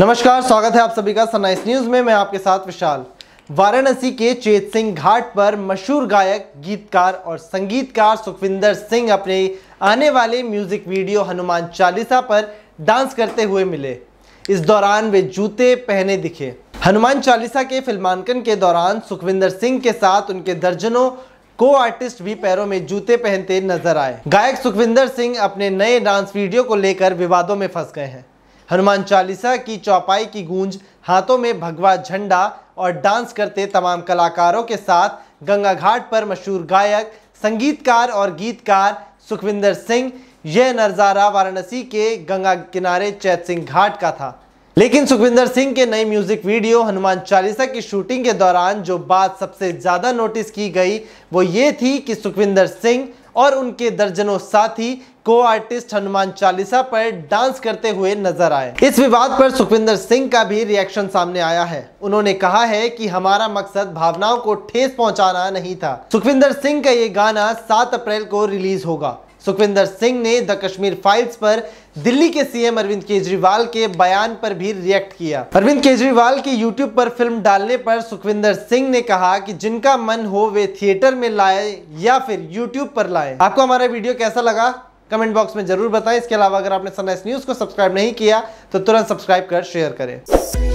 नमस्कार स्वागत है आप सभी का सनराइज न्यूज में मैं आपके साथ विशाल वाराणसी के चेत सिंह घाट पर मशहूर गायक गीतकार और संगीतकार सुखविंदर सिंह अपने आने वाले म्यूजिक वीडियो हनुमान चालीसा पर डांस करते हुए मिले इस दौरान वे जूते पहने दिखे हनुमान चालीसा के फिल्मांकन के दौरान सुखविंदर सिंह के साथ उनके दर्जनों को आर्टिस्ट भी पैरों में जूते पहनते नजर आए गायक सुखविंदर सिंह अपने नए डांस वीडियो को लेकर विवादों में फंस गए हैं हनुमान चालीसा की चौपाई की गूंज हाथों में भगवा झंडा और डांस करते तमाम कलाकारों के साथ गंगा घाट पर मशहूर गायक संगीतकार और गीतकार सुखविंदर सिंह यह नज़ारा वाराणसी के गंगा किनारे चैत सिंह घाट का था लेकिन सुखविंदर सिंह के नई म्यूजिक वीडियो हनुमान चालीसा की शूटिंग के दौरान जो बात सबसे ज़्यादा नोटिस की गई वो ये थी कि सुखविंदर सिंह और उनके दर्जनों साथी को आर्टिस्ट हनुमान चालीसा पर डांस करते हुए नजर आए इस विवाद पर सुखविंदर सिंह का भी रिएक्शन सामने आया है उन्होंने कहा है कि हमारा मकसद भावनाओं को ठेस पहुंचाना नहीं था सुखविंदर सिंह का ये गाना सात अप्रैल को रिलीज होगा सुखविंदर सिंह ने द कश्मीर फाइल्स पर दिल्ली के सीएम अरविंद केजरीवाल के बयान पर भी रिएक्ट किया अरविंद केजरीवाल की के यूट्यूब पर फिल्म डालने पर सुखविंदर सिंह ने कहा कि जिनका मन हो वे थिएटर में लाए या फिर यूट्यूब पर लाए आपको हमारा वीडियो कैसा लगा कमेंट बॉक्स में जरूर बताएं इसके अलावा अगर आपने सनराइज न्यूज़ को सब्सक्राइब नहीं किया तो तुरंत सब्सक्राइब कर शेयर करें